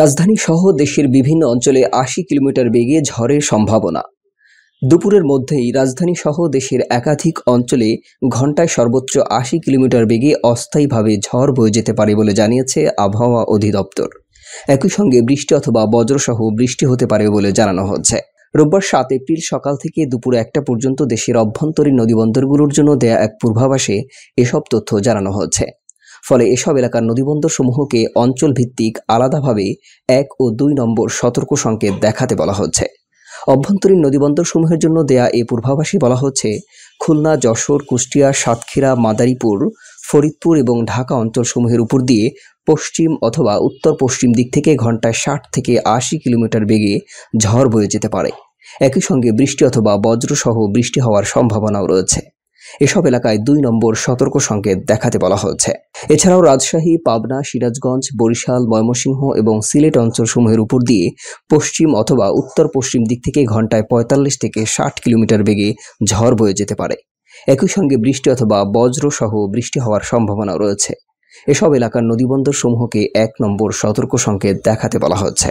রাজধানী সহ দেশের বিভিন্ন অঞ্চলে আশি কিলোমিটার বেগে ঝড়ের সম্ভাবনা দুপুরের মধ্যেই রাজধানী সহ দেশের একাধিক অঞ্চলে ঘন্টায় সর্বোচ্চ আশি কিলোমিটার বেগে অস্থায়ীভাবে ঝড় বয়ে যেতে পারে বলে জানিয়েছে আবহাওয়া অধিদপ্তর একই সঙ্গে বৃষ্টি অথবা বজ্রসহ বৃষ্টি হতে পারে বলে জানানো হচ্ছে রোববার সাত এপ্রিল সকাল থেকে দুপুর একটা পর্যন্ত দেশের অভ্যন্তরীণ নদীবন্দরগুলোর জন্য দেয়া এক পূর্বাভাসে এসব তথ্য জানানো হচ্ছে ফলে এসব এলাকার নদীবন্দরসমূহকে অঞ্চলভিত্তিক আলাদাভাবে এক ও দুই নম্বর সতর্ক সংকেত দেখাতে বলা হচ্ছে অভ্যন্তরীণ নদীবন্দরসমূহের জন্য দেয়া এ পূর্বাভাসী বলা হচ্ছে খুলনা যশোর কুষ্টিয়া সাতক্ষীরা মাদারীপুর ফরিদপুর এবং ঢাকা অঞ্চলসমূহের উপর দিয়ে পশ্চিম অথবা উত্তর পশ্চিম দিক থেকে ঘন্টায় ষাট থেকে আশি কিলোমিটার বেগে ঝড় বয়ে যেতে পারে একই সঙ্গে বৃষ্টি অথবা বজ্রসহ বৃষ্টি হওয়ার সম্ভাবনাও রয়েছে এসব এলাকায় দুই নম্বর সতর্ক সংকেত দেখাতে বলা হয়েছে এছাড়াও রাজশাহী পাবনা সিরাজগঞ্জ বরিশাল ময়মনসিংহ এবং সিলেট অঞ্চলসমূহের উপর দিয়ে পশ্চিম অথবা উত্তর পশ্চিম দিক থেকে ঘন্টায় পঁয়তাল্লিশ থেকে ষাট কিলোমিটার বেগে ঝড় বয়ে যেতে পারে একই সঙ্গে বৃষ্টি অথবা বজ্র সহ বৃষ্টি হওয়ার সম্ভাবনা রয়েছে এসব এলাকার নদীবন্দর সমূহকে এক নম্বর সতর্ক সংকেত দেখাতে বলা হচ্ছে